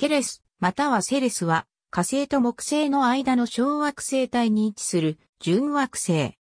ケレス、またはセレスは、火星と木星の間の小惑星帯に位置する純惑星。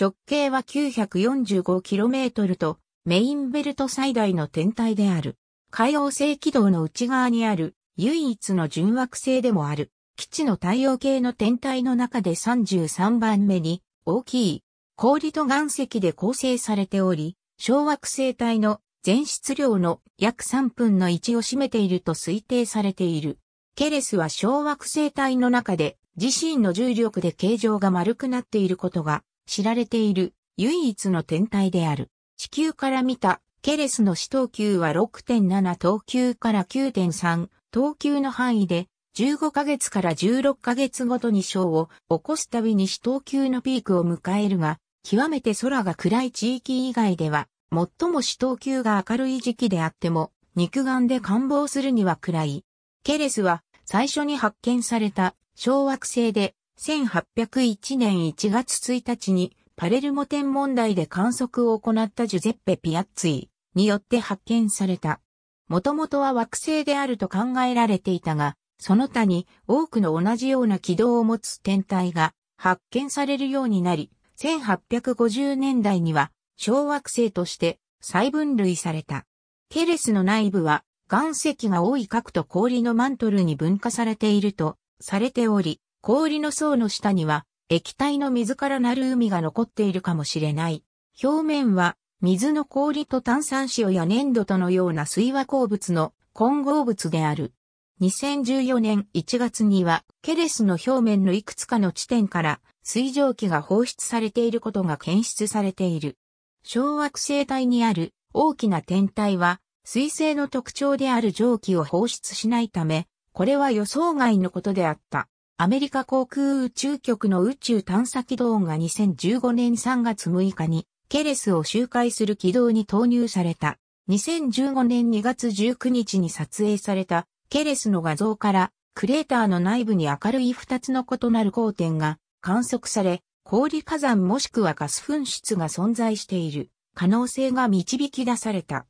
直径は 945km とメインベルト最大の天体である。海王星軌道の内側にある唯一の純惑星でもある。基地の太陽系の天体の中で33番目に大きい氷と岩石で構成されており、小惑星帯の全質量の約3分の1を占めていると推定されている。ケレスは小惑星帯の中で自身の重力で形状が丸くなっていることが知られている唯一の天体である。地球から見たケレスの死等級は6.7等級から9.3等級の範囲で15ヶ月から16ヶ月ごとに章を起こすたびに死等級のピークを迎えるが、極めて空が暗い地域以外では最も死闘球が明るい時期であっても、肉眼で感望するには暗い。ケレスは最初に発見された小惑星で1801年1月1日にパレルモ天文台で観測を行ったジュゼッペ・ピアッツィによって発見された。もともとは惑星であると考えられていたが、その他に多くの同じような軌道を持つ天体が発見されるようになり、1850年代には小惑星として再分類された。ケレスの内部は岩石が多い核と氷のマントルに分化されているとされており、氷の層の下には液体の水からなる海が残っているかもしれない。表面は水の氷と炭酸塩や粘土とのような水和鉱物の混合物である。2014年1月にはケレスの表面のいくつかの地点から水蒸気が放出されていることが検出されている。小惑星帯にある大きな天体は、水星の特徴である蒸気を放出しないため、これは予想外のことであった。アメリカ航空宇宙局の宇宙探査軌道が2015年3月6日にケレスを周回する軌道に投入された。2015年2月19日に撮影されたケレスの画像からクレーターの内部に明るい2つの異なる光点が観測され、氷火山もしくはガス噴出が存在している可能性が導き出された。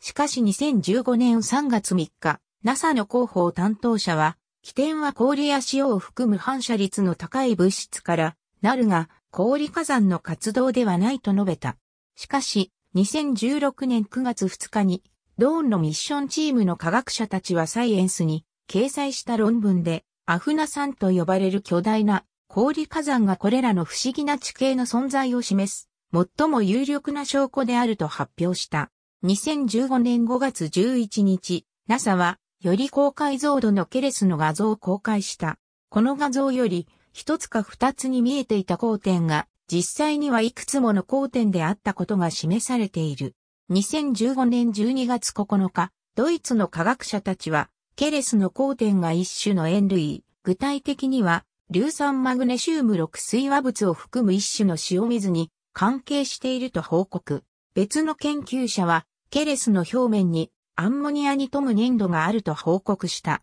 しかし2015年3月3日、NASA の広報担当者は、起点は氷や塩を含む反射率の高い物質からなるが、氷火山の活動ではないと述べた。しかし、2016年9月2日に、ドーンのミッションチームの科学者たちはサイエンスに掲載した論文で、アフナ山と呼ばれる巨大な氷火山がこれらの不思議な地形の存在を示す、最も有力な証拠であると発表した。2015年5月11日、NASA は、より高解像度のケレスの画像を公開した。この画像より、一つか二つに見えていた光点が、実際にはいくつもの光点であったことが示されている。2015年12月9日、ドイツの科学者たちは、ケレスの光点が一種の円類、具体的には硫酸マグネシウム6水和物を含む一種の塩水に関係していると報告。別の研究者は、ケレスの表面にアンモニアに富む粘土があると報告した。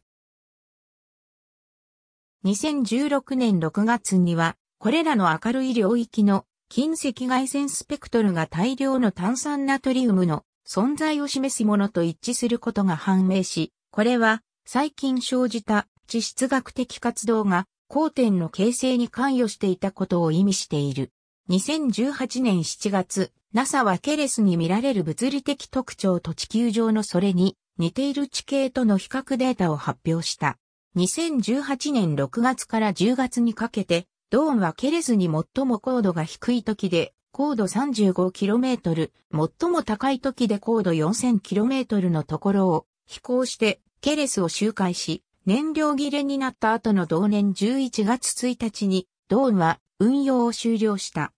2016年6月には、これらの明るい領域の近赤外線スペクトルが大量の炭酸ナトリウムの存在を示すものと一致することが判明し、これは最近生じた地質学的活動が交点の形成に関与していたことを意味している。2018年7月、NASA はケレスに見られる物理的特徴と地球上のそれに似ている地形との比較データを発表した。2018年6月から10月にかけて、ドーンはケレスに最も高度が低い時で高度 35km、最も高い時で高度 4000km のところを飛行してケレスを周回し、燃料切れになった後の同年11月1日に、ドーンは運用を終了した。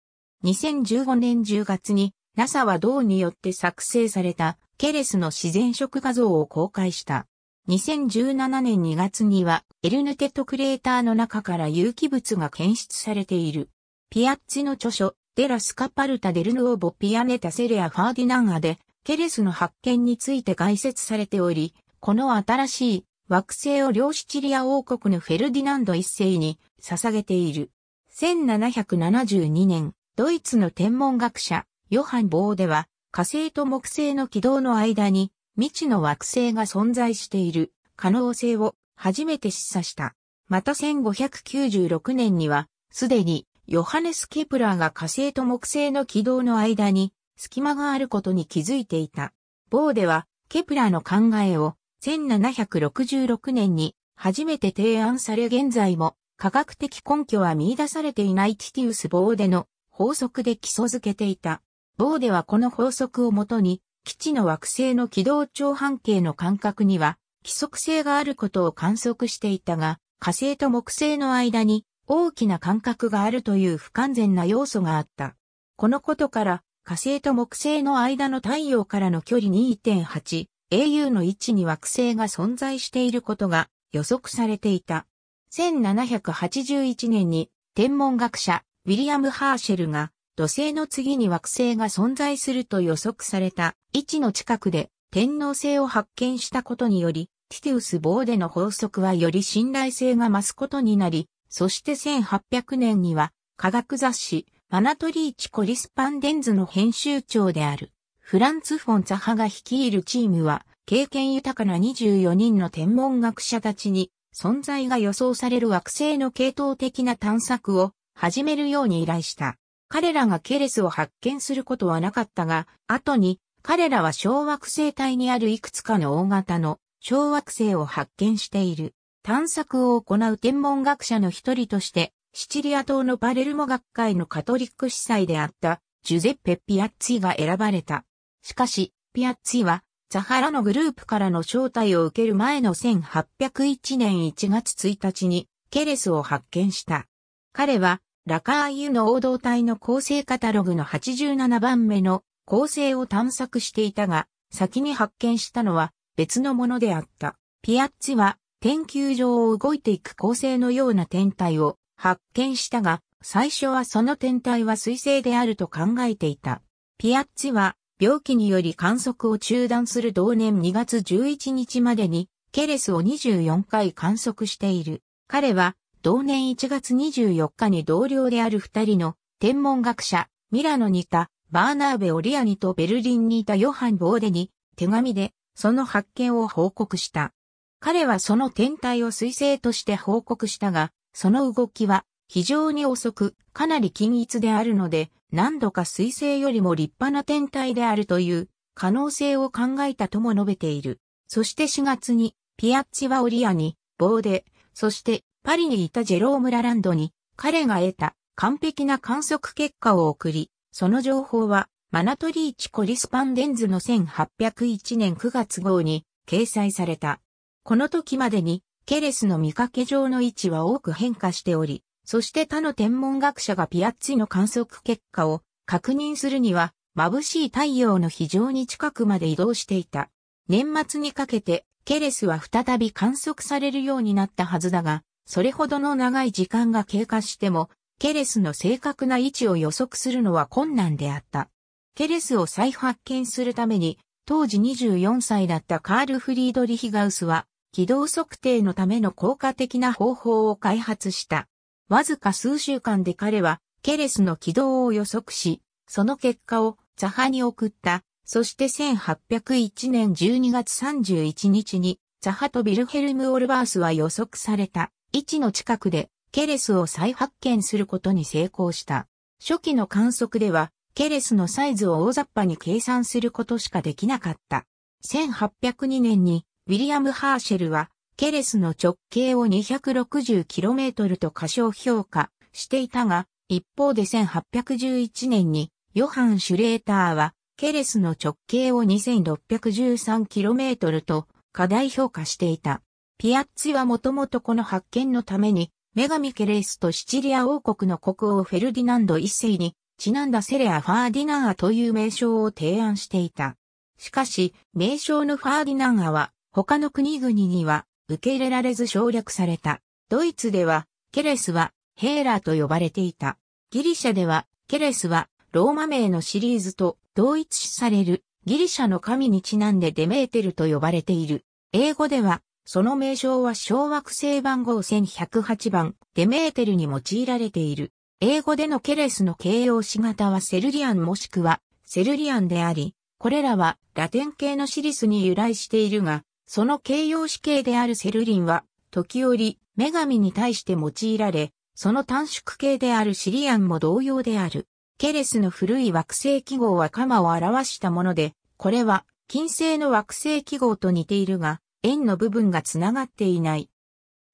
2015年10月に NASA はドーンによって作成されたケレスの自然食画像を公開した。2017年2月にはエルヌテトクレーターの中から有機物が検出されている。ピアッツの著書、デラスカパルタデルヌオーボピアネタセレアファーディナンアでケレスの発見について解説されており、この新しい惑星を両シチリア王国のフェルディナンド一世に捧げている。1772年、ドイツの天文学者、ヨハン・ボーデは、火星と木星の軌道の間に未知の惑星が存在している可能性を初めて示唆した。また1596年には、すでにヨハネス・ケプラーが火星と木星の軌道の間に隙間があることに気づいていた。ボーデはケプラーの考えを1766年に初めて提案され現在も科学的根拠は見出されていないティティウス・ボーデの法則で基礎づけていた。ボーデはこの法則をもとに基地の惑星の軌道長半径の間隔には規則性があることを観測していたが火星と木星の間に大きな間隔があるという不完全な要素があった。このことから火星と木星の間の太陽からの距離2.8 au の位置に惑星が存在していることが予測されていた。1781年に天文学者ウィリアム・ハーシェルが土星の次に惑星が存在すると予測された位置の近くで天皇星を発見したことにより、ティテウス・ボーデの法則はより信頼性が増すことになり、そして1800年には科学雑誌マナトリーチ・コリスパンデンズの編集長であるフランツ・フォン・ザハが率いるチームは、経験豊かな24人の天文学者たちに、存在が予想される惑星の系統的な探索を始めるように依頼した。彼らがケレスを発見することはなかったが、後に彼らは小惑星帯にあるいくつかの大型の小惑星を発見している。探索を行う天文学者の一人として、シチリア島のパレルモ学会のカトリック司祭であったジュゼッペ・ピアッツィが選ばれた。しかし、ピアッツィは、ザハラのグループからの招待を受ける前の1801年1月1日に、ケレスを発見した。彼は、ラカーユの王道体の構成カタログの87番目の構成を探索していたが、先に発見したのは別のものであった。ピアッツィは、天球上を動いていく構成のような天体を発見したが、最初はその天体は水星であると考えていた。ピアッツィは病気により観測を中断する同年2月11日までに、ケレスを24回観測している。彼は、同年1月24日に同僚である二人の天文学者、ミラノにいたバーナーベ・オリアニとベルリンにいたヨハン・ボーデに手紙でその発見を報告した。彼はその天体を彗星として報告したが、その動きは非常に遅く、かなり均一であるので、何度か彗星よりも立派な天体であるという可能性を考えたとも述べている。そして4月にピアッチワオリアに棒で、そしてパリにいたジェローム・ラランドに彼が得た完璧な観測結果を送り、その情報はマナトリーチコリスパンデンズの1801年9月号に掲載された。この時までにケレスの見かけ上の位置は多く変化しており、そして他の天文学者がピアッツィの観測結果を確認するには眩しい太陽の非常に近くまで移動していた。年末にかけてケレスは再び観測されるようになったはずだが、それほどの長い時間が経過しても、ケレスの正確な位置を予測するのは困難であった。ケレスを再発見するために、当時24歳だったカール・フリードリヒガウスは、軌道測定のための効果的な方法を開発した。わずか数週間で彼はケレスの軌道を予測し、その結果をザハに送った。そして1801年12月31日にザハとビルヘルム・オルバースは予測された位置の近くでケレスを再発見することに成功した。初期の観測ではケレスのサイズを大雑把に計算することしかできなかった。1802年にウィリアム・ハーシェルはケレスの直径を 260km と過小評価していたが、一方で1811年にヨハン・シュレーターは、ケレスの直径を 2613km と過大評価していた。ピアッツィはもともとこの発見のために、女神ケレスとシチリア王国の国王フェルディナンド一世に、ちなんだセレア・ファーディナンアという名称を提案していた。しかし、名称のファーディナンアは、他の国々には受け入れられず省略された。ドイツでは、ケレスは、ヘーラーと呼ばれていた。ギリシャでは、ケレスは、ローマ名のシリーズと同一視される、ギリシャの神にちなんでデメーテルと呼ばれている。英語では、その名称は小惑星番号1108番、デメーテルに用いられている。英語でのケレスの形容詞型はセルリアンもしくはセルリアンであり、これらはラテン系のシリスに由来しているが、その形容詞形であるセルリンは、時折、女神に対して用いられ、その短縮形であるシリアンも同様である。ケレスの古い惑星記号はカマを表したもので、これは金星の惑星記号と似ているが、円の部分がつながっていない。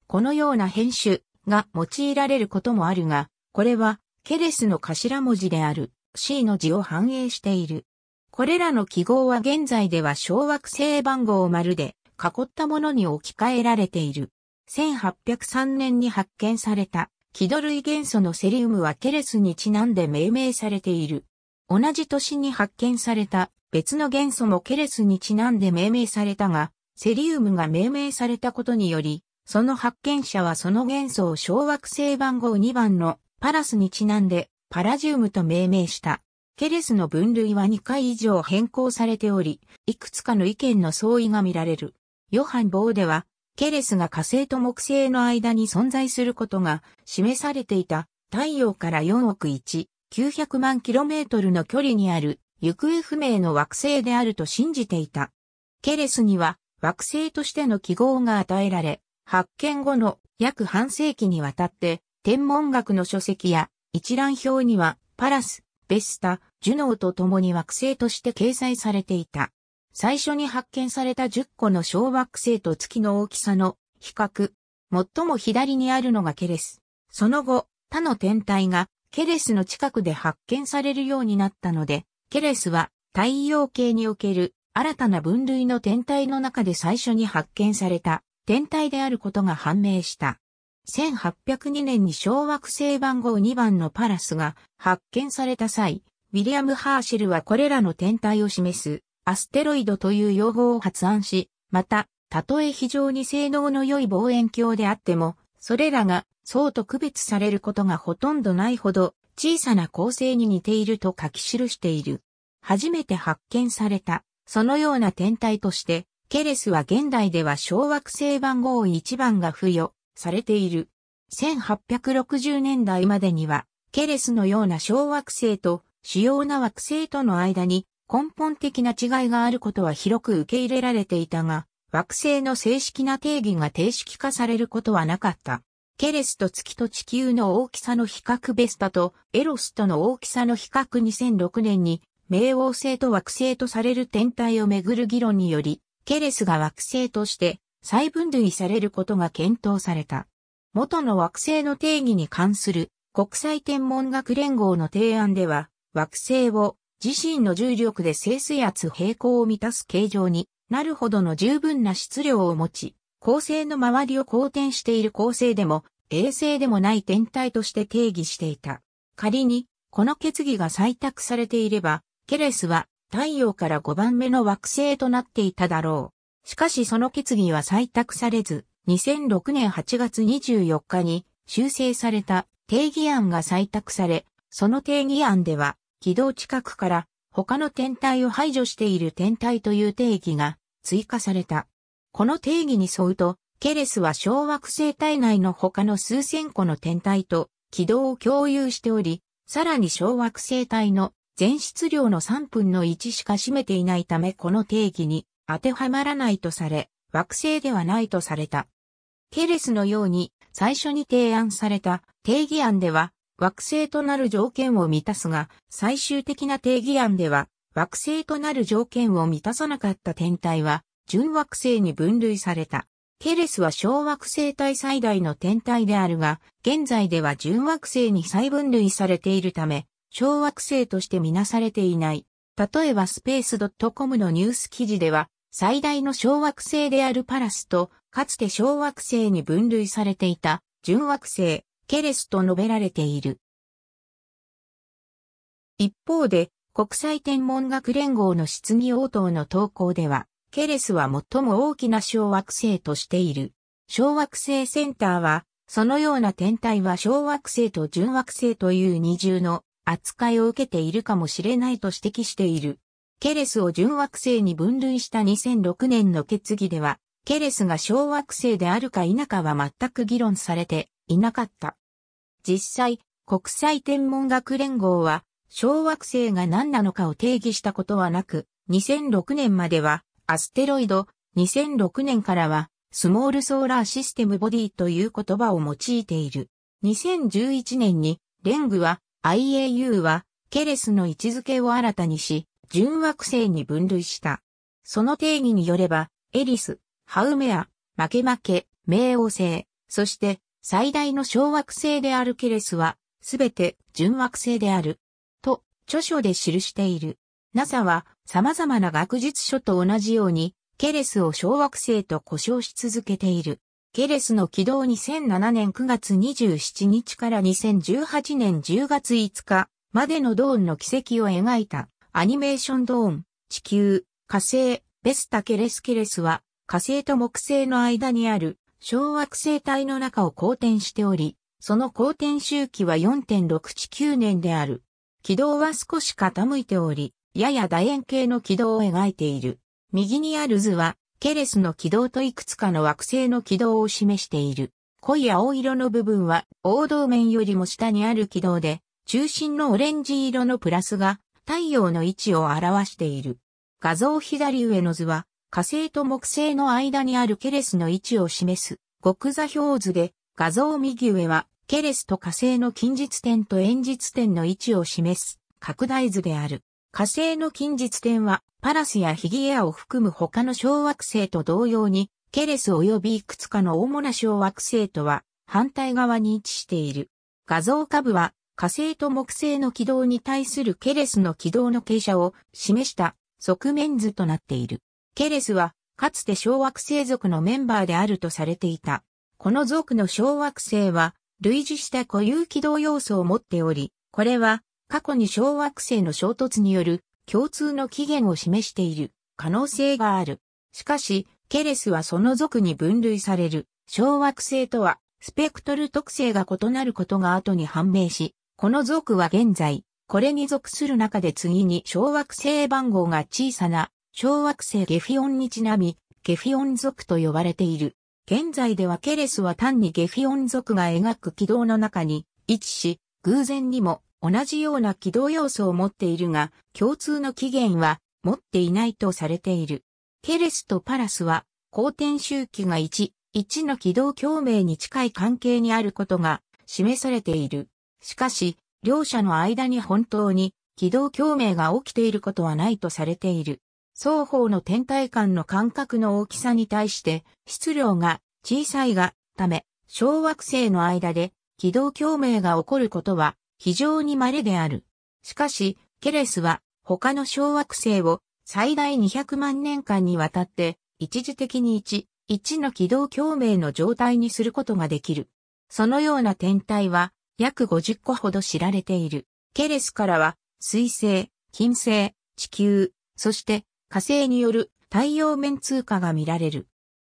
このような変種が用いられることもあるが、これはケレスの頭文字である C の字を反映している。これらの記号は現在では小惑星番号丸で囲ったものに置き換えられている。1803年に発見された気土類元素のセリウムはケレスにちなんで命名されている。同じ年に発見された別の元素もケレスにちなんで命名されたが、セリウムが命名されたことにより、その発見者はその元素を小惑星番号2番のパラスにちなんでパラジウムと命名した。ケレスの分類は2回以上変更されており、いくつかの意見の相違が見られる。ヨハン・ボーでは、ケレスが火星と木星の間に存在することが示されていた太陽から4億1、900万キロメートルの距離にある行方不明の惑星であると信じていた。ケレスには惑星としての記号が与えられ、発見後の約半世紀にわたって天文学の書籍や一覧表にはパラス、ベスタ、ジュノーと共に惑星として掲載されていた。最初に発見された10個の小惑星と月の大きさの比較。最も左にあるのがケレス。その後、他の天体がケレスの近くで発見されるようになったので、ケレスは太陽系における新たな分類の天体の中で最初に発見された天体であることが判明した。1802年に小惑星番号2番のパラスが発見された際、ウィリアム・ハーシェルはこれらの天体を示すアステロイドという用語を発案し、また、たとえ非常に性能の良い望遠鏡であっても、それらがそうと区別されることがほとんどないほど小さな構成に似ていると書き記している。初めて発見された、そのような天体として、ケレスは現代では小惑星番号1番が付与されている。1860年代までには、ケレスのような小惑星と主要な惑星との間に根本的な違いがあることは広く受け入れられていたが、惑星の正式な定義が定式化されることはなかった。ケレスと月と地球の大きさの比較ベスタとエロスとの大きさの比較2006年に冥王星と惑星とされる天体をめぐる議論により、ケレスが惑星として再分類されることが検討された。元の惑星の定義に関する国際天文学連合の提案では、惑星を自身の重力で静水圧平行を満たす形状になるほどの十分な質量を持ち、恒星の周りを公転している恒星でも、衛星でもない天体として定義していた。仮に、この決議が採択されていれば、ケレスは太陽から5番目の惑星となっていただろう。しかしその決議は採択されず、2006年8月24日に修正された定義案が採択され、その定義案では軌道近くから他の天体を排除している天体という定義が追加された。この定義に沿うと、ケレスは小惑星体内の他の数千個の天体と軌道を共有しており、さらに小惑星体の全質量の3分の1しか占めていないためこの定義に当てはまらないとされ、惑星ではないとされた。ケレスのように最初に提案された定義案では惑星となる条件を満たすが、最終的な定義案では、惑星となる条件を満たさなかった天体は、純惑星に分類された。ケレスは小惑星体最大の天体であるが、現在では純惑星に再分類されているため、小惑星としてみなされていない。例えばスペース .com のニュース記事では、最大の小惑星であるパラスと、かつて小惑星に分類されていた純惑星ケレスと述べられている。一方で、国際天文学連合の質疑応答の投稿では、ケレスは最も大きな小惑星としている。小惑星センターは、そのような天体は小惑星と準惑星という二重の扱いを受けているかもしれないと指摘している。ケレスを準惑星に分類した2006年の決議では、ケレスが小惑星であるか否かは全く議論されていなかった。実際、国際天文学連合は、小惑星が何なのかを定義したことはなく、2006年までは、アステロイド、2006年からは、スモールソーラーシステムボディという言葉を用いている。2011年に、レングは、IAU は、ケレスの位置づけを新たにし、純惑星に分類した。その定義によれば、エリス、ハウメア、マケマケ、冥王星、そして最大の小惑星であるケレスは、すべて純惑星である。と、著書で記している。NASA は様々な学術書と同じように、ケレスを小惑星と呼称し続けている。ケレスの軌道2007年9月27日から2018年10月5日までのドーンの軌跡を描いたアニメーションドーン、地球、火星、ベスタケレスケレスは火星と木星の間にある小惑星帯の中を公転しており、その公転周期は4.619年である。軌道は少し傾いており、やや楕円形の軌道を描いている。右にある図は、ケレスの軌道といくつかの惑星の軌道を示している。濃い青色の部分は、黄道面よりも下にある軌道で、中心のオレンジ色のプラスが、太陽の位置を表している。画像左上の図は、火星と木星の間にあるケレスの位置を示す極座標図で、画像右上はケレスと火星の近日点と遠日点の位置を示す拡大図である。火星の近日点はパラスやヒギエアを含む他の小惑星と同様に、ケレス及びいくつかの主な小惑星とは反対側に位置している。画像下部は火星と木星の軌道に対するケレスの軌道の傾斜を示した側面図となっている。ケレスは、かつて小惑星族のメンバーであるとされていた。この族の小惑星は、類似した固有軌道要素を持っており、これは、過去に小惑星の衝突による共通の起源を示している可能性がある。しかし、ケレスはその族に分類される小惑星とは、スペクトル特性が異なることが後に判明し、この族は現在、これに属する中で次に小惑星番号が小さな小惑星ゲフィオンにちなみ、ゲフィオン族と呼ばれている。現在ではケレスは単にゲフィオン族が描く軌道の中に位置し、偶然にも同じような軌道要素を持っているが、共通の起源は持っていないとされている。ケレスとパラスは、公転周期が1、1の軌道共鳴に近い関係にあることが示されている。しかし、両者の間に本当に軌道共鳴が起きていることはないとされている。双方の天体間の間隔の大きさに対して質量が小さいがため小惑星の間で軌道共鳴が起こることは非常に稀である。しかし、ケレスは他の小惑星を最大200万年間にわたって一時的に1、1の軌道共鳴の状態にすることができる。そのような天体は約50個ほど知られている。ケレスからは水星、金星、地球、そして火星による太陽面通過が見られる。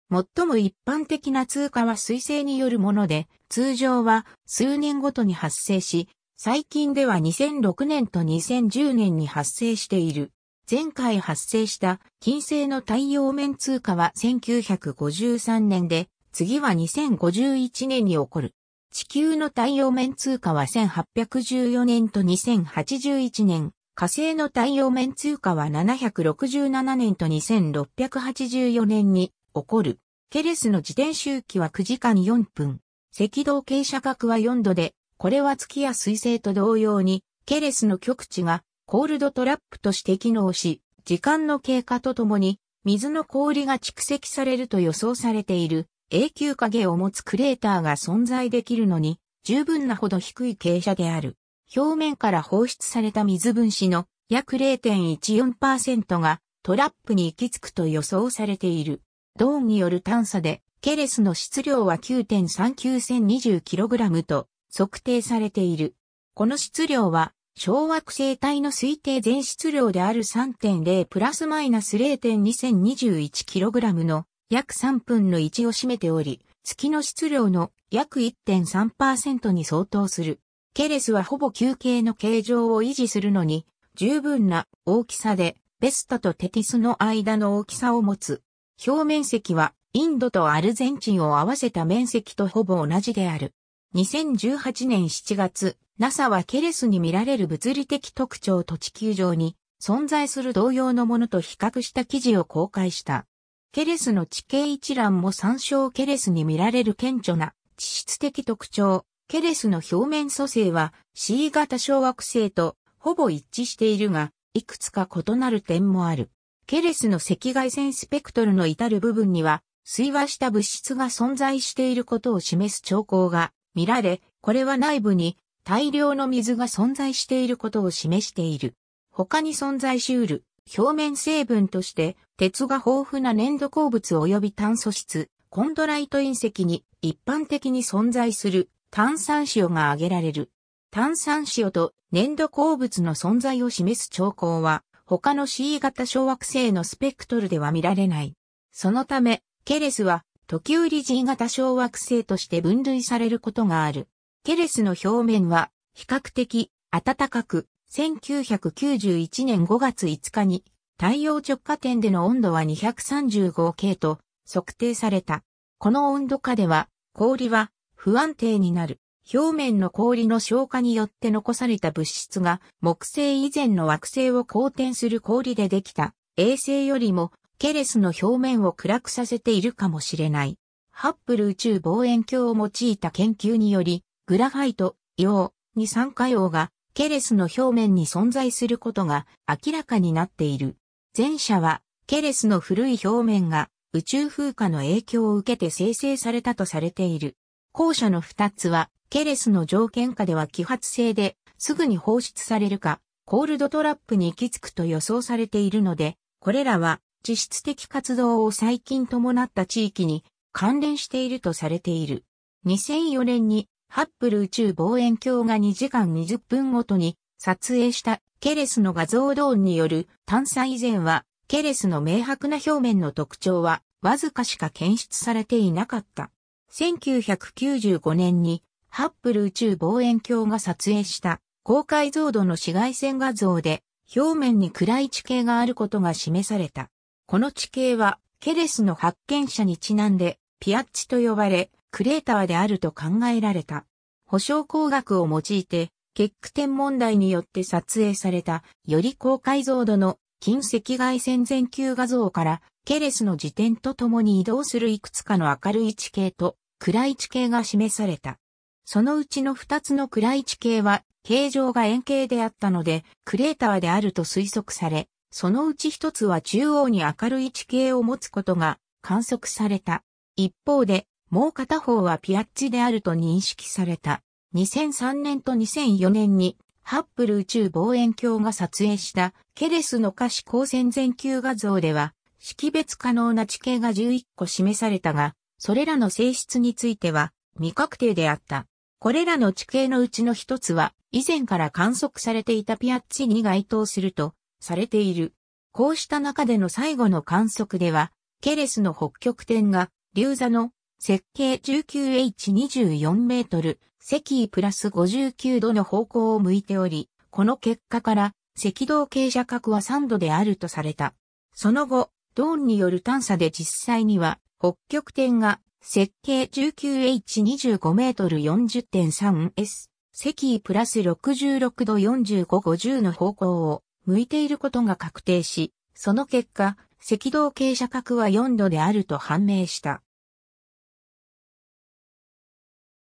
最も一般的な通過は水星によるもので、通常は数年ごとに発生し、最近では2006年と2010年に発生している。前回発生した金星の太陽面通過は1953年で、次は2051年に起こる。地球の太陽面通過は1814年と2081年。火星の太陽面通過は767年と2684年に起こる。ケレスの自転周期は9時間4分。赤道傾斜角は4度で、これは月や水星と同様に、ケレスの極地がコールドトラップとして機能し、時間の経過とともに、水の氷が蓄積されると予想されている永久影を持つクレーターが存在できるのに、十分なほど低い傾斜である。表面から放出された水分子の約0.14%がトラップに行き着くと予想されている。銅による探査で、ケレスの質量は 9.39020kg と測定されている。この質量は、小惑星体の推定全質量である3.0プラスマイナス 0.2021kg の約3分の1を占めており、月の質量の約1.3%に相当する。ケレスはほぼ球形の形状を維持するのに、十分な大きさで、ベスタとテティスの間の大きさを持つ。表面積は、インドとアルゼンチンを合わせた面積とほぼ同じである。2018年7月、NASA はケレスに見られる物理的特徴と地球上に存在する同様のものと比較した記事を公開した。ケレスの地形一覧も参照ケレスに見られる顕著な地質的特徴、ケレスの表面組成は C 型小惑星とほぼ一致しているが、いくつか異なる点もある。ケレスの赤外線スペクトルの至る部分には、水和した物質が存在していることを示す兆候が見られ、これは内部に大量の水が存在していることを示している。他に存在しうる表面成分として鉄が豊富な粘土鉱物及び炭素質、コンドライト隕石に一般的に存在する炭酸塩が挙げられる。炭酸塩と粘土鉱物の存在を示す兆候は、他の C 型小惑星のスペクトルでは見られない。そのため、ケレスは、時折 G 型小惑星として分類されることがある。ケレスの表面は、比較的、暖かく、1991年5月5日に、太陽直下点での温度は 235K と測定された。この温度下では、氷は不安定になる。表面の氷の消化によって残された物質が木星以前の惑星を好転する氷でできた衛星よりもケレスの表面を暗くさせているかもしれない。ハッブル宇宙望遠鏡を用いた研究により、グラファイト、硫二酸化硫がケレスの表面に存在することが明らかになっている。前者はケレスの古い表面が宇宙風化の影響を受けて生成されたとされている。後者の二つは、ケレスの条件下では揮発性で、すぐに放出されるか、コールドトラップに行き着くと予想されているので、これらは地質的活動を最近伴った地域に関連しているとされている。2004年にハッブル宇宙望遠鏡が2時間20分ごとに撮影したケレスの画像ドーンによる探査以前はケレスの明白な表面の特徴はわずかしか検出されていなかった。1995年にハッブル宇宙望遠鏡が撮影した高解像度の紫外線画像で表面に暗い地形があることが示された。この地形はケレスの発見者にちなんでピアッチと呼ばれクレーターであると考えられた。保証工学を用いて結句点問題によって撮影されたより高解像度の近赤外線全球画像からケレスの時点とともに移動するいくつかの明るい地形と暗い地形が示された。そのうちの2つの暗い地形は形状が円形であったので、クレーターであると推測され、そのうち一つは中央に明るい地形を持つことが観測された。一方で、もう片方はピアッチであると認識された。2003年と2004年に、ハッブル宇宙望遠鏡が撮影したケレスの可視光線全球画像では、識別可能な地形が11個示されたが、それらの性質については未確定であった。これらの地形のうちの一つは、以前から観測されていたピアッチに該当すると、されている。こうした中での最後の観測では、ケレスの北極点が、流座の設計 19H24 メートル、赤位プラス59度の方向を向いており、この結果から、赤道傾斜角は3度であるとされた。その後、ドーンによる探査で実際には、北極点が設計 19H25 メートル 40.3S、赤位プラス66度4550の方向を向いていることが確定し、その結果、赤道傾斜角は4度であると判明した。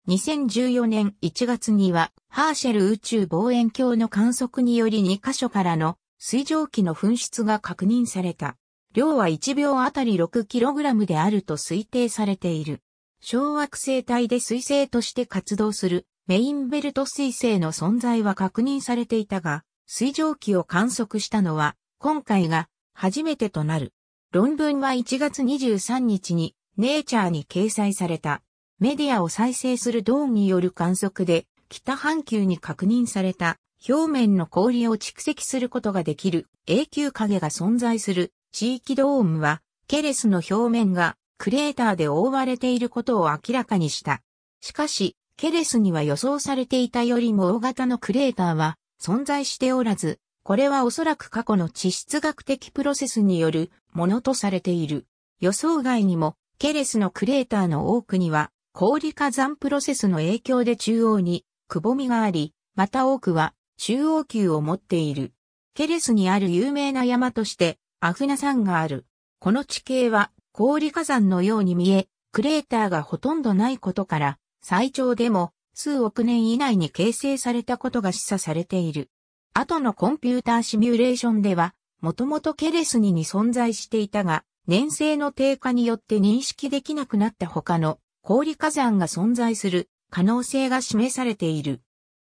2014年1月には、ハーシェル宇宙望遠鏡の観測により2カ所からの水蒸気の噴出が確認された。量は1秒あたり 6kg であると推定されている。小惑星帯で彗星として活動するメインベルト彗星の存在は確認されていたが、水蒸気を観測したのは今回が初めてとなる。論文は1月23日にネイチャーに掲載された。メディアを再生するンによる観測で北半球に確認された表面の氷を蓄積することができる永久影が存在する地域ドームは、ケレスの表面がクレーターで覆われていることを明らかにした。しかし、ケレスには予想されていたよりも大型のクレーターは存在しておらず、これはおそらく過去の地質学的プロセスによるものとされている。予想外にも、ケレスのクレーターの多くには、氷火山プロセスの影響で中央にくぼみがあり、また多くは中央級を持っている。ケレスにある有名な山として、アフナ山がある。この地形は氷火山のように見え、クレーターがほとんどないことから、最長でも数億年以内に形成されたことが示唆されている。後のコンピューターシミュレーションでは、もともとケレスニに存在していたが、粘性の低下によって認識できなくなった他の氷火山が存在する可能性が示されている。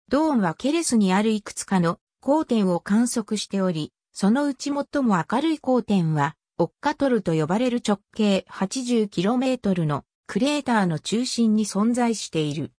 ドーンはケレスにあるいくつかの交点を観測しており、そのうち最も明るい光点は、オッカトルと呼ばれる直径 80km のクレーターの中心に存在している。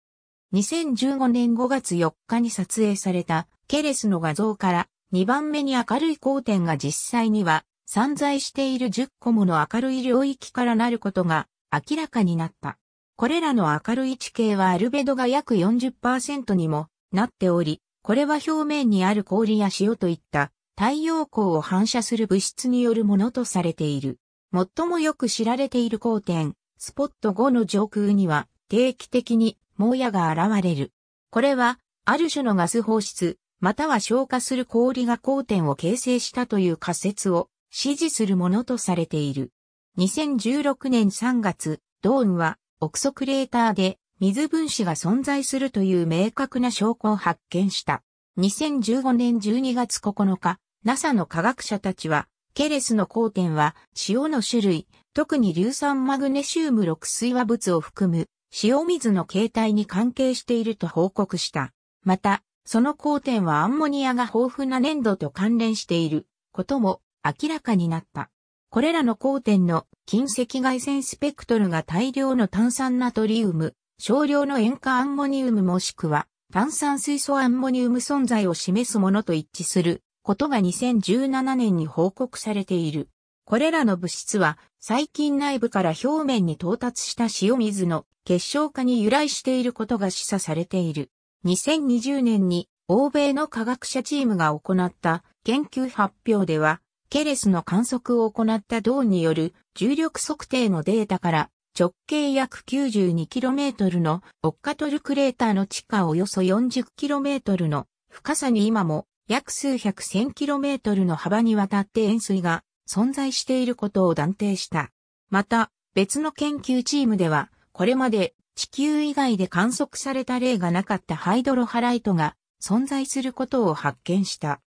2015年5月4日に撮影されたケレスの画像から2番目に明るい光点が実際には散在している10個もの明るい領域からなることが明らかになった。これらの明るい地形はアルベドが約40%にもなっており、これは表面にある氷や塩といった太陽光を反射する物質によるものとされている。最もよく知られている光点、スポット5の上空には定期的に猛野が現れる。これは、ある種のガス放出、または消化する氷が光点を形成したという仮説を支持するものとされている。2016年3月、ドーンは、憶測レーターで水分子が存在するという明確な証拠を発見した。2015年12月9日、NASA の科学者たちは、ケレスの交点は、塩の種類、特に硫酸マグネシウム6水和物を含む、塩水の形態に関係していると報告した。また、その交点はアンモニアが豊富な粘土と関連していることも明らかになった。これらの交点の近赤外線スペクトルが大量の炭酸ナトリウム、少量の塩化アンモニウムもしくは炭酸水素アンモニウム存在を示すものと一致することが2017年に報告されている。これらの物質は細菌内部から表面に到達した塩水の結晶化に由来していることが示唆されている。2020年に欧米の科学者チームが行った研究発表では、ケレスの観測を行った銅による重力測定のデータから直径約 92km のオッカトルクレーターの地下およそ 40km の深さに今も約数百千キロメートルの幅にわたって塩水が存在していることを断定した。また、別の研究チームでは、これまで地球以外で観測された例がなかったハイドロハライトが存在することを発見した。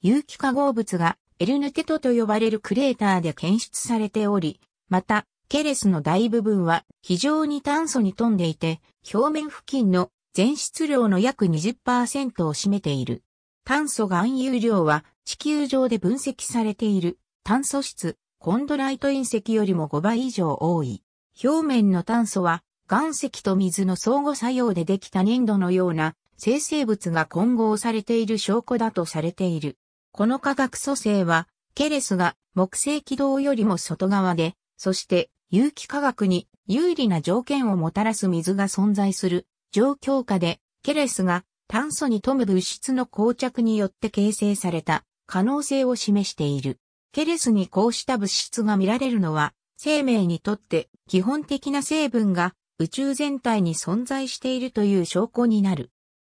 有機化合物がエルヌテトと呼ばれるクレーターで検出されており、また、ケレスの大部分は非常に炭素に富んでいて、表面付近の全質量の約20%を占めている。炭素含有量は地球上で分析されている炭素質コンドライト隕石よりも5倍以上多い。表面の炭素は岩石と水の相互作用でできた粘土のような生成物が混合されている証拠だとされている。この化学組成はケレスが木星軌道よりも外側で、そして有機化学に有利な条件をもたらす水が存在する状況下でケレスが炭素に富む物質の膠着によって形成された可能性を示している。ケレスにこうした物質が見られるのは、生命にとって基本的な成分が宇宙全体に存在しているという証拠になる。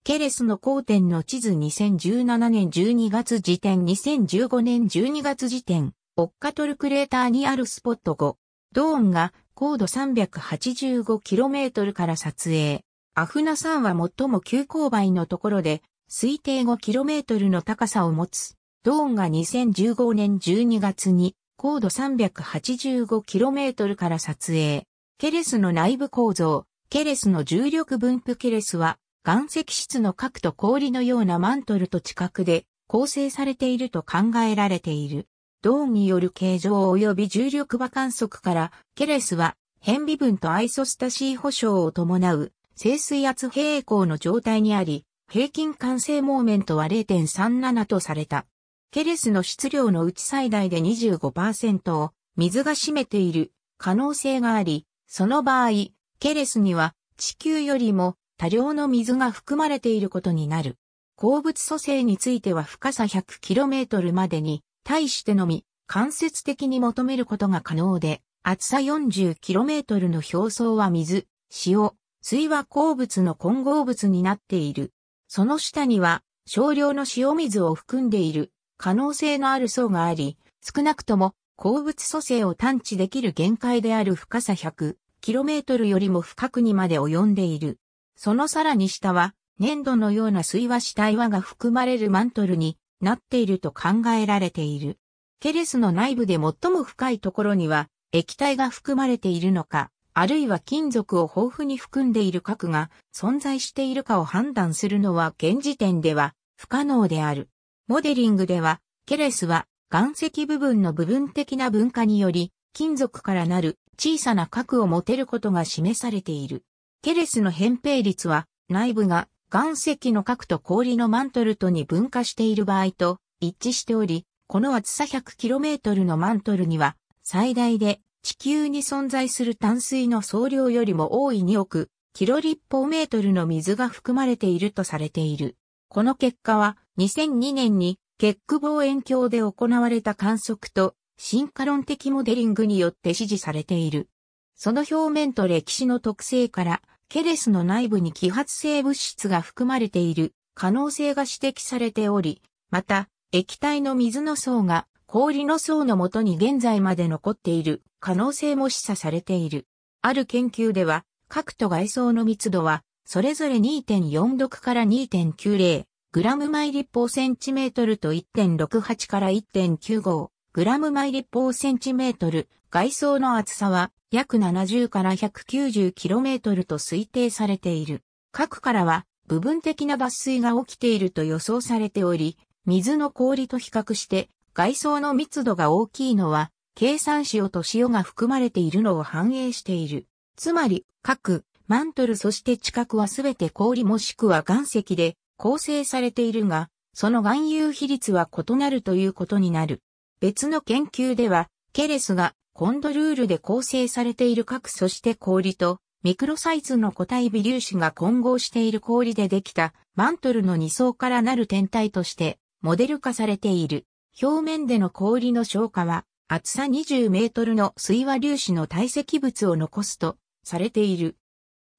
ケレスの交点の地図2017年12月時点2015年12月時点、オッカトルクレーターにあるスポット5、ドーンが高度 385km から撮影。アフナ山は最も急勾配のところで、推定 5km の高さを持つ。ドーンが2015年12月に高度 385km から撮影。ケレスの内部構造、ケレスの重力分布ケレスは、岩石質の核と氷のようなマントルと近くで構成されていると考えられている。ドーンによる形状及び重力場観測から、ケレスは変微分とアイソスタシー保証を伴う静水圧平衡の状態にあり、平均完成モーメントは0.37とされた。ケレスの質量のうち最大で25%を水が占めている可能性があり、その場合、ケレスには地球よりも多量の水が含まれていることになる。鉱物組成については深さ 100km までに対してのみ間接的に求めることが可能で、厚さ 40km の表層は水、塩、水は鉱物の混合物になっている。その下には少量の塩水を含んでいる可能性のある層があり、少なくとも鉱物組成を探知できる限界である深さ 100km よりも深くにまで及んでいる。そのさらに下は粘土のような水和死体和が含まれるマントルになっていると考えられている。ケレスの内部で最も深いところには液体が含まれているのか、あるいは金属を豊富に含んでいる核が存在しているかを判断するのは現時点では不可能である。モデリングでは、ケレスは岩石部分の部分的な分化により、金属からなる小さな核を持てることが示されている。ケレスの扁平率は、内部が岩石の核と氷のマントルとに分化している場合と一致しており、この厚さ 100km のマントルには、最大で地球に存在する淡水の総量よりも多い2億キロ立方メートルの水が含まれているとされている。この結果は2002年に結句望遠鏡で行われた観測と進化論的モデリングによって支持されている。その表面と歴史の特性からケレスの内部に揮発性物質が含まれている可能性が指摘されており、また液体の水の層が氷の層のもとに現在まで残っている可能性も示唆されている。ある研究では、核と外装の密度は、それぞれ2.46から2.90グラム毎立方センチメートルと1.68から1.95グラム毎立方センチメートル。外装の厚さは約70から190キロメートルと推定されている。核からは部分的な抜粋が起きていると予想されており、水の氷と比較して外装の密度が大きいのは計算塩と塩が含まれているのを反映している。つまり、核、マントルそして地殻はすべて氷もしくは岩石で構成されているが、その含有比率は異なるということになる。別の研究では、ケレスがコンドルールで構成されている核そして氷と、ミクロサイズの固体微粒子が混合している氷でできたマントルの2層からなる天体としてモデル化されている。表面での氷の消化は厚さ20メートルの水和粒子の堆積物を残すとされている。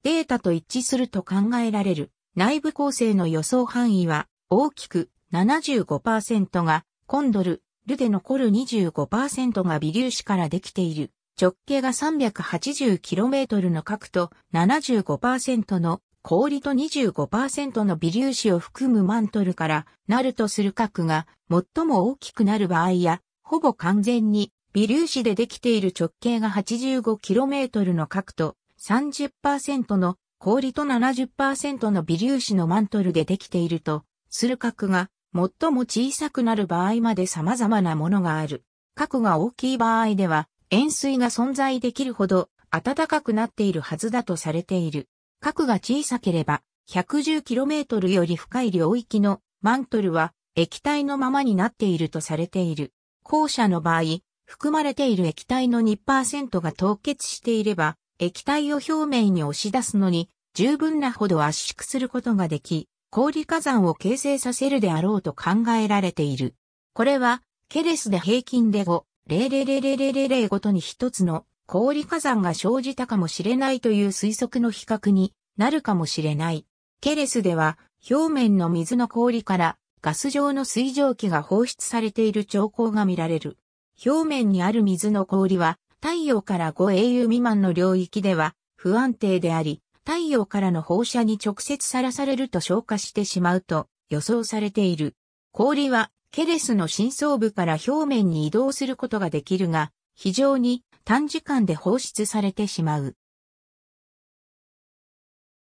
データと一致すると考えられる内部構成の予想範囲は大きく75%がコンドル、ルで残る25%が微粒子からできている。直径が 380km の核と75%の氷と25%の微粒子を含むマントルからなるとする核が最も大きくなる場合やほぼ完全に微粒子でできている直径が 85km の核と30%の氷と70%の微粒子のマントルでできていると、する核が最も小さくなる場合まで様々なものがある。核が大きい場合では、塩水が存在できるほど暖かくなっているはずだとされている。核が小さければ、110km より深い領域のマントルは液体のままになっているとされている。後者の場合、含まれている液体の2%が凍結していれば、液体を表面に押し出すのに十分なほど圧縮することができ、氷火山を形成させるであろうと考えられている。これは、ケレスで平均で5、0000000ごとに一つの氷火山が生じたかもしれないという推測の比較になるかもしれない。ケレスでは、表面の水の氷からガス状の水蒸気が放出されている兆候が見られる。表面にある水の氷は、太陽から5英雄未満の領域では不安定であり、太陽からの放射に直接さらされると消化してしまうと予想されている。氷はケレスの深層部から表面に移動することができるが、非常に短時間で放出されてしまう。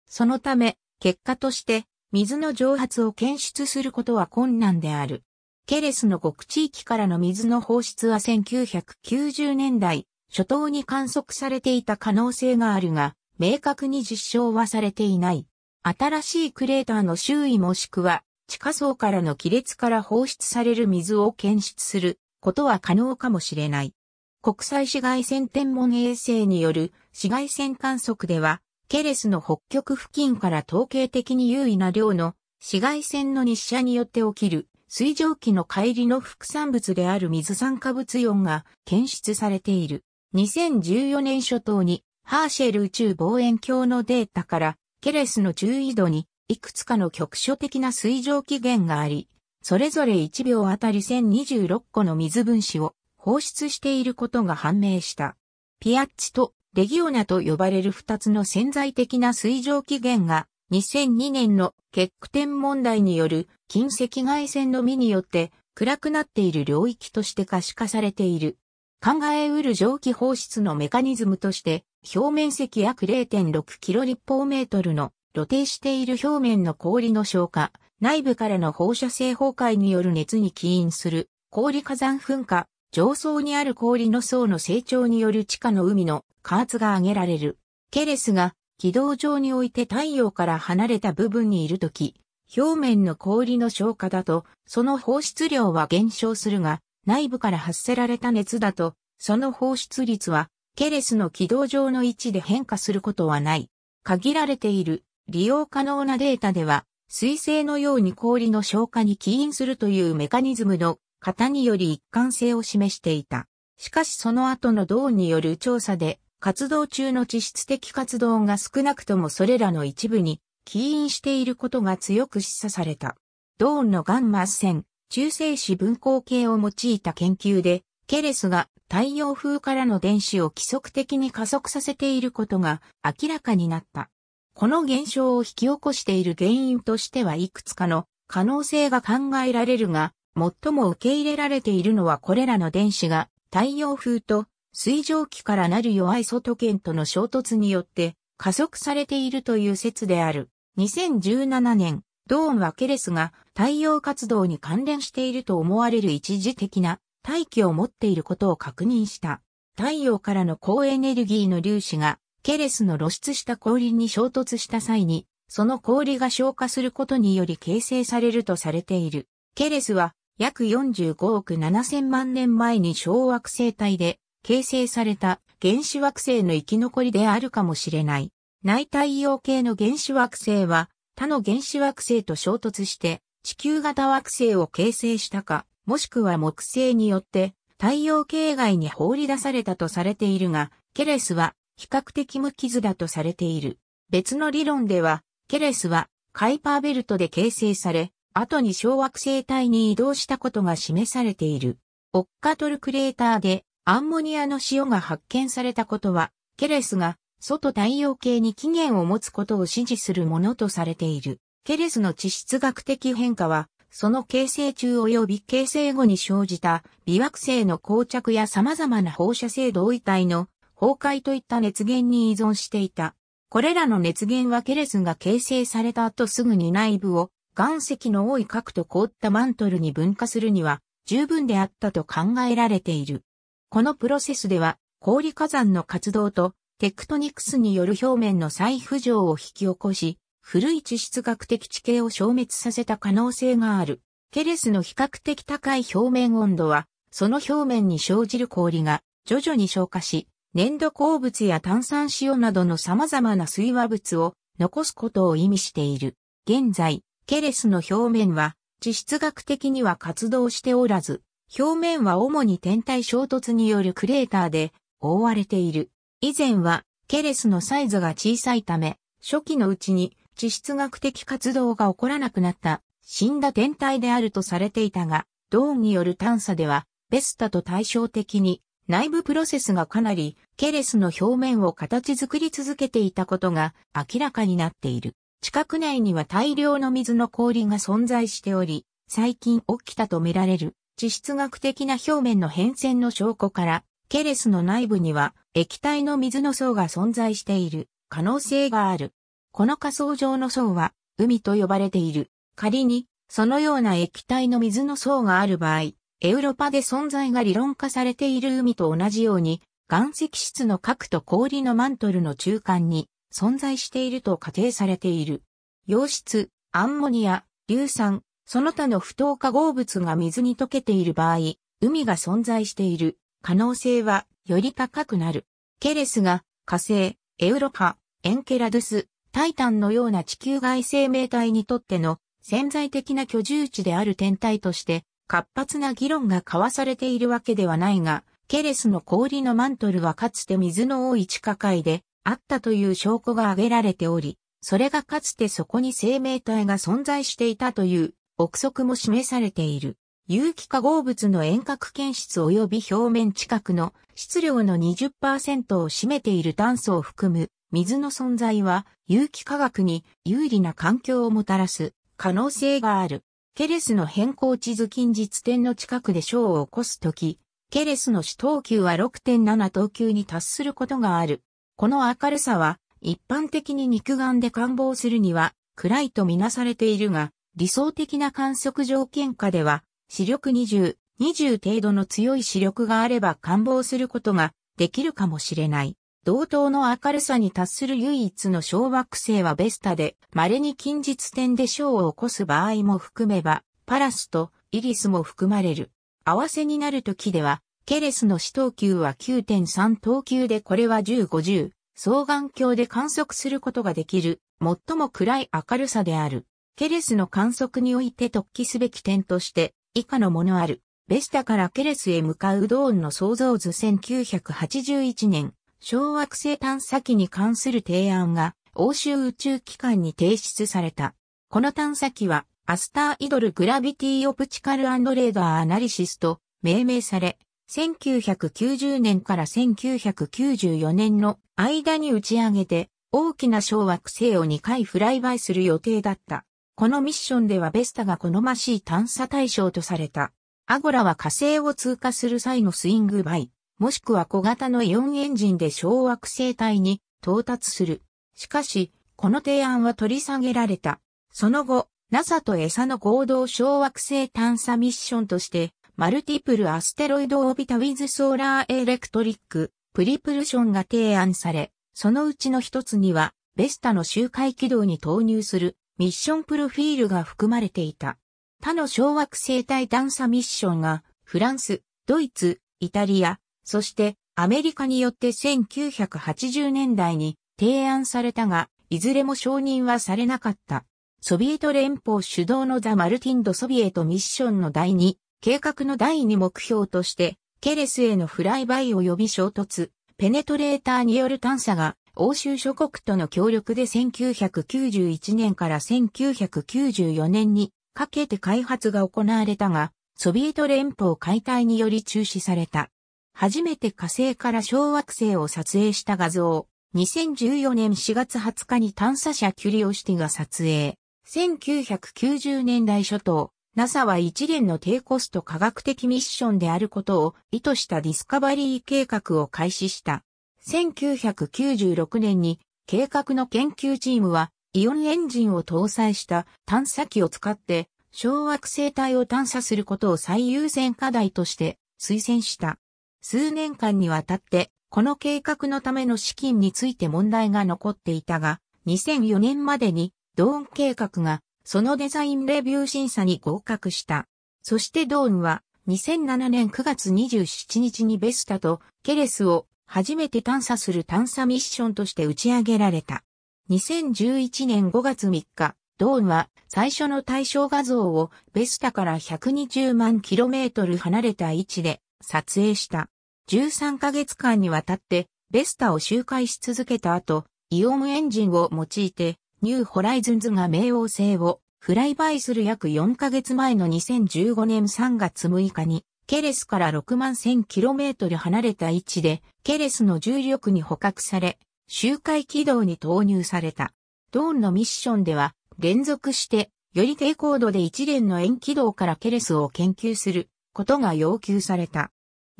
そのため、結果として水の蒸発を検出することは困難である。ケレスの極地域からの水の放出は1990年代、初頭に観測されていた可能性があるが、明確に実証はされていない。新しいクレーターの周囲もしくは、地下層からの亀裂から放出される水を検出することは可能かもしれない。国際紫外線天文衛星による紫外線観測では、ケレスの北極付近から統計的に優位な量の紫外線の日射によって起きる水蒸気の帰りの副産物である水酸化物イオンが検出されている。2014年初頭にハーシェル宇宙望遠鏡のデータからケレスの注意度にいくつかの局所的な水蒸気源があり、それぞれ1秒あたり1026個の水分子を放出していることが判明した。ピアッチとレギオナと呼ばれる2つの潜在的な水蒸気源が2002年の欠区点問題による近赤外線の実によって暗くなっている領域として可視化されている。考えうる蒸気放出のメカニズムとして、表面積約0.6キロ立方メートルの露呈している表面の氷の消化、内部からの放射性崩壊による熱に起因する氷火山噴火、上層にある氷の層の成長による地下の海の加圧が上げられる。ケレスが軌道上において太陽から離れた部分にいるとき、表面の氷の消化だと、その放出量は減少するが、内部から発せられた熱だと、その放出率は、ケレスの軌道上の位置で変化することはない。限られている利用可能なデータでは、水星のように氷の消化に起因するというメカニズムの型により一貫性を示していた。しかしその後の銅による調査で、活動中の地質的活動が少なくともそれらの一部に起因していることが強く示唆された。ドーンのガンマ線、中性子分光計を用いた研究で、ケレスが太陽風からの電子を規則的に加速させていることが明らかになった。この現象を引き起こしている原因としてはいくつかの可能性が考えられるが、最も受け入れられているのはこれらの電子が太陽風と水蒸気からなる弱い外圏との衝突によって加速されているという説である。2017年、ドーンはケレスが太陽活動に関連していると思われる一時的な大気を持っていることを確認した。太陽からの高エネルギーの粒子がケレスの露出した氷に衝突した際に、その氷が消化することにより形成されるとされている。ケレスは約45億7000万年前に小惑星帯で形成された原始惑星の生き残りであるかもしれない。内太陽系の原始惑星は他の原始惑星と衝突して地球型惑星を形成したか、もしくは木星によって太陽系外に放り出されたとされているが、ケレスは比較的無傷だとされている。別の理論では、ケレスはカイパーベルトで形成され、後に小惑星帯に移動したことが示されている。オッカトルクレーターでアンモニアの塩が発見されたことは、ケレスが、外太陽系に起源を持つことを支持するものとされている。ケレスの地質学的変化は、その形成中及び形成後に生じた微惑星の膠着や様々な放射性同位体の崩壊といった熱源に依存していた。これらの熱源はケレスが形成された後すぐに内部を岩石の多い核と凍ったマントルに分化するには十分であったと考えられている。このプロセスでは、氷火山の活動とテクトニクスによる表面の再浮上を引き起こし、古い地質学的地形を消滅させた可能性がある。ケレスの比較的高い表面温度は、その表面に生じる氷が徐々に消化し、粘土鉱物や炭酸塩などの様々な水和物を残すことを意味している。現在、ケレスの表面は地質学的には活動しておらず、表面は主に天体衝突によるクレーターで覆われている。以前はケレスのサイズが小さいため、初期のうちに地質学的活動が起こらなくなった死んだ天体であるとされていたが、ドーンによる探査では、ベスタと対照的に内部プロセスがかなりケレスの表面を形作り続けていたことが明らかになっている。地殻内には大量の水の氷が存在しており、最近起きたとみられる地質学的な表面の変遷の証拠から、ケレスの内部には液体の水の層が存在している可能性がある。この仮想上の層は海と呼ばれている。仮にそのような液体の水の層がある場合、エウロパで存在が理論化されている海と同じように、岩石質の核と氷のマントルの中間に存在していると仮定されている。溶質、アンモニア、硫酸、その他の不等化合物が水に溶けている場合、海が存在している可能性はより高くなる。ケレスが火星、エウロパ、エンケラドゥス、タイタンのような地球外生命体にとっての潜在的な居住地である天体として活発な議論が交わされているわけではないが、ケレスの氷のマントルはかつて水の多い地下界であったという証拠が挙げられており、それがかつてそこに生命体が存在していたという憶測も示されている。有機化合物の遠隔検出及び表面近くの質量の20%を占めている炭素を含む水の存在は有機化学に有利な環境をもたらす可能性がある。ケレスの変更地図近日点の近くで章を起こすとき、ケレスの死等級は6.7等級に達することがある。この明るさは一般的に肉眼で感望するには暗いとみなされているが、理想的な観測条件下では、視力20、20程度の強い視力があれば感望することができるかもしれない。同等の明るさに達する唯一の小惑星はベスタで、稀に近日点で小を起こす場合も含めば、パラスとイリスも含まれる。合わせになる時では、ケレスの死等級は9.3等級でこれは1 5 0双眼鏡で観測することができる、最も暗い明るさである。ケレスの観測において突起すべき点として、以下のものある。ベスタからケレスへ向かうドーンの創造図1981年、小惑星探査機に関する提案が、欧州宇宙機関に提出された。この探査機は、アスターイドルグラビティオプチカルレーダーアナリシスと命名され、1990年から1994年の間に打ち上げて、大きな小惑星を2回フライバイする予定だった。このミッションではベスタが好ましい探査対象とされた。アゴラは火星を通過する際のスイングバイ、もしくは小型のイオンエンジンで小惑星帯に到達する。しかし、この提案は取り下げられた。その後、NASA とエサの合同小惑星探査ミッションとして、マルティプルアステロイドオービタウィズソーラーエレクトリック、プリプルションが提案され、そのうちの一つには、ベスタの周回軌道に投入するミッションプロフィールが含まれていた。他の小惑星帯探査ミッションがフランス、ドイツ、イタリア、そしてアメリカによって1980年代に提案されたが、いずれも承認はされなかった。ソビエト連邦主導のザ・マルティンド・ソビエトミッションの第2、計画の第2目標として、ケレスへのフライバイ及び衝突、ペネトレーターによる探査が欧州諸国との協力で1991年から1994年にかけて開発が行われたが、ソビエト連邦解体により中止された。初めて火星から小惑星を撮影した画像。2014年4月20日に探査車キュリオシティが撮影。1990年代初頭、NASA は一連の低コスト科学的ミッションであることを意図したディスカバリー計画を開始した。1996年に計画の研究チームはイオンエンジンを搭載した探査機を使って小惑星帯を探査することを最優先課題として推薦した。数年間にわたってこの計画のための資金について問題が残っていたが、2004年までにドーン計画がそのデザインレビュー審査に合格した。そしてドーンは2007年9月27日にベスタとケレスを初めて探査する探査ミッションとして打ち上げられた。2011年5月3日、ドーンは最初の対象画像をベスタから120万キロメートル離れた位置で撮影した。13ヶ月間にわたってベスタを周回し続けた後、イオンエンジンを用いてニューホライズンズが冥王星をフライバイする約4ヶ月前の2015年3月6日にケレスから6万 1000km 離れた位置で、ケレスの重力に捕獲され、周回軌道に投入された。ドーンのミッションでは、連続して、より低高度で一連の円軌道からケレスを研究することが要求された。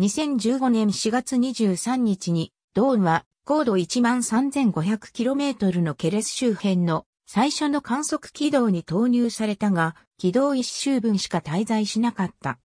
2015年4月23日に、ドーンは高度 13,500km のケレス周辺の最初の観測軌道に投入されたが、軌道一周分しか滞在しなかった。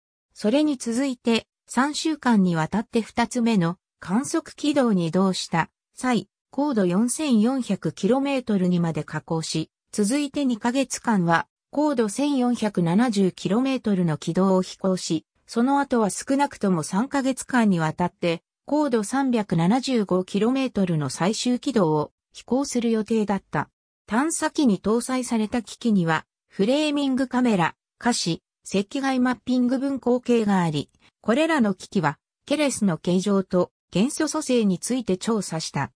それに続いて3週間にわたって2つ目の観測軌道に移動した際、高度 4400km にまで下降し、続いて2ヶ月間は高度 1470km の軌道を飛行し、その後は少なくとも3ヶ月間にわたって高度 375km の最終軌道を飛行する予定だった。探査機に搭載された機器には、フレーミングカメラ、歌詞、赤外マッピング分光計があり、これらの機器は、ケレスの形状と元素組成について調査した。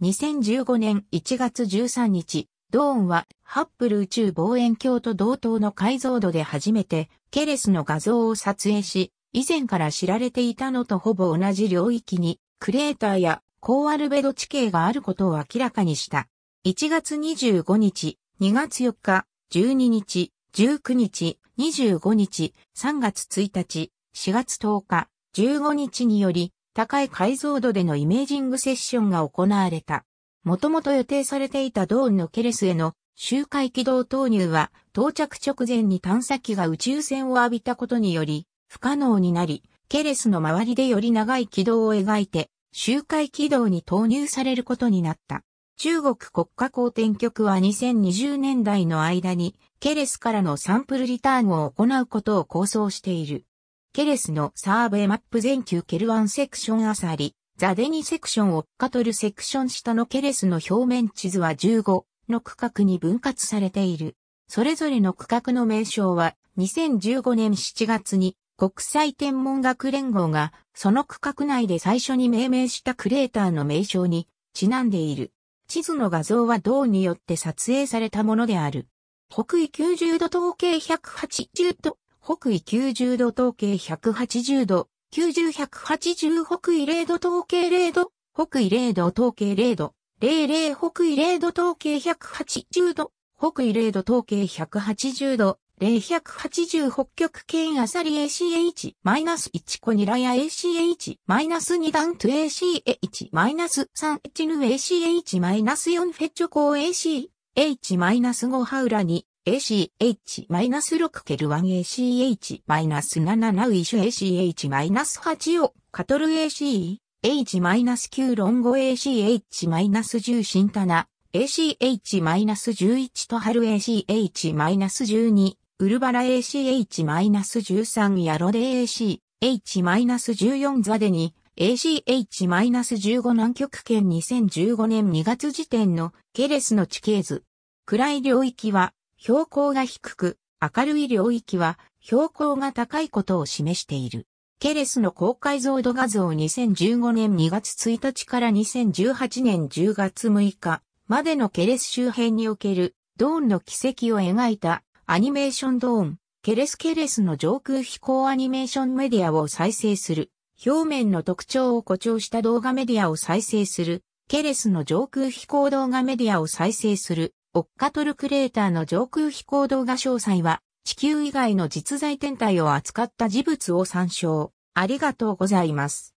2015年1月13日、ドーンは、ハッブル宇宙望遠鏡と同等の解像度で初めて、ケレスの画像を撮影し、以前から知られていたのとほぼ同じ領域に、クレーターや高アルベド地形があることを明らかにした。1月25日、2月4日、12日、19日、25日、3月1日、4月10日、15日により、高い解像度でのイメージングセッションが行われた。もともと予定されていたドーンのケレスへの周回軌道投入は到着直前に探査機が宇宙船を浴びたことにより不可能になり、ケレスの周りでより長い軌道を描いて周回軌道に投入されることになった。中国国家公転局は2020年代の間に、ケレスからのサンプルリターンを行うことを構想している。ケレスのサーベイマップ全球ケルワンセクションあさり、ザデニセクションオッカトルセクション下のケレスの表面地図は15の区画に分割されている。それぞれの区画の名称は2015年7月に国際天文学連合がその区画内で最初に命名したクレーターの名称にちなんでいる。地図の画像は銅によって撮影されたものである。北緯90度統計180度、北緯90度統計180度、90180北緯0度統計0度、北緯0度統計0度、00北緯0度統計180度、北緯0度統計180度、零百八十北極圏アサリ ACH-1 コニラヤ ACH-2 ダント a c h 3チヌ ACH-4 フェッチョコ ACH-5 ハウラに ACH-6 ケルワン ACH-7 ナウイシュ ACH-8 をカトル ACH-9 ロンゴ ACH-10 シンタナ ACH-11 とル ACH-12 ウルバラ ACH-13 やロデ ACH-14 ザデに ACH-15 南極圏2015年2月時点のケレスの地形図。暗い領域は標高が低く、明るい領域は標高が高いことを示している。ケレスの高解像度画像2015年2月1日から2018年10月6日までのケレス周辺におけるドーンの軌跡を描いたアニメーションドーン、ケレスケレスの上空飛行アニメーションメディアを再生する、表面の特徴を誇張した動画メディアを再生する、ケレスの上空飛行動画メディアを再生する、オッカトルクレーターの上空飛行動画詳細は、地球以外の実在天体を扱った事物を参照。ありがとうございます。